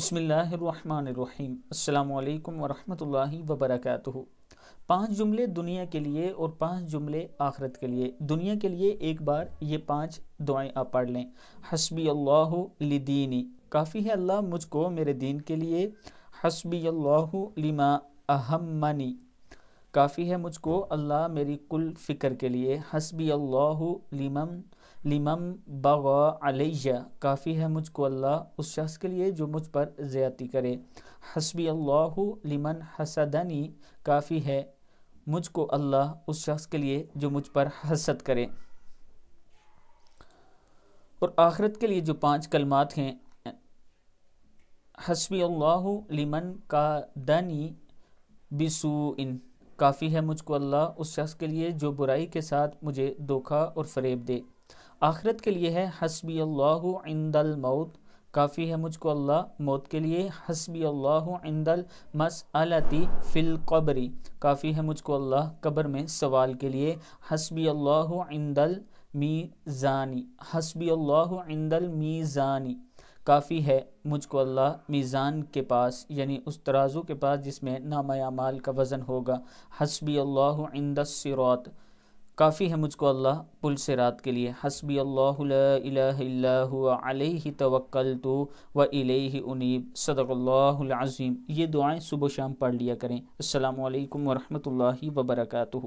बसमीम् अल्लाम वरहमल वबरक पांच जुमले दुनिया के लिए और पांच जुमले आखरत के लिए दुनिया के लिए एक बार ये पांच दुआएं आप पढ़ लें हसबी अल्लाह लिदीनी काफ़ी है अल्लाह मुझको मेरे दीन के लिए हसबी अल्लाह लिमा अहमनी काफ़ी है मुझको अल्लाह मेरी कुल फ़िक्र के लिए हसबी अल्लाह लिमम लिमम बगा अलैया काफ़ी है मुझको अल्लाह उस शख्स के लिए जो मुझ पर ज़्यादती करे हसबी अल्लाह लिमन हसदनी काफ़ी है मुझको अल्लाह उस शख्स के लिए जो मुझ पर हसद करे और आखरत के लिए जो पांच कलमात हैं हसबी अल्लाह लिमन का दनी बिसू काफ़ी है मुझको अल्लाह उस शख्स के लिए जो बुराई के साथ मुझे धोखा और फरेब दे आखरत के लिए है हसबी अल्लाह इंदल मौत काफ़ी है मुझको अल्लाह मौत के लिए हसबी अल्लाह इंदल अलती फ़िल काफ़ी है मुझको अल्लाह कब्र में सवाल के लिए हसबी अल्लाह इंदल मीज़ानी हसबी अल्लाह इंदल मीज़ानी काफ़ी है मुझको अल्लाह मीज़ान के पास यानी उस तराजू के पास जिसमें नामायामाल का वज़न होगा हसबी अल्लाह काफ़ी है मुझको अल्लाह पुल से रात के लिए हसबी अल्लाह तवक्ल तो व इलेही उनीब सदक़ल्लाज़ीम ये दुआएं सुबह शाम पढ़ लिया करें अल्लाम वरहमल वबरकू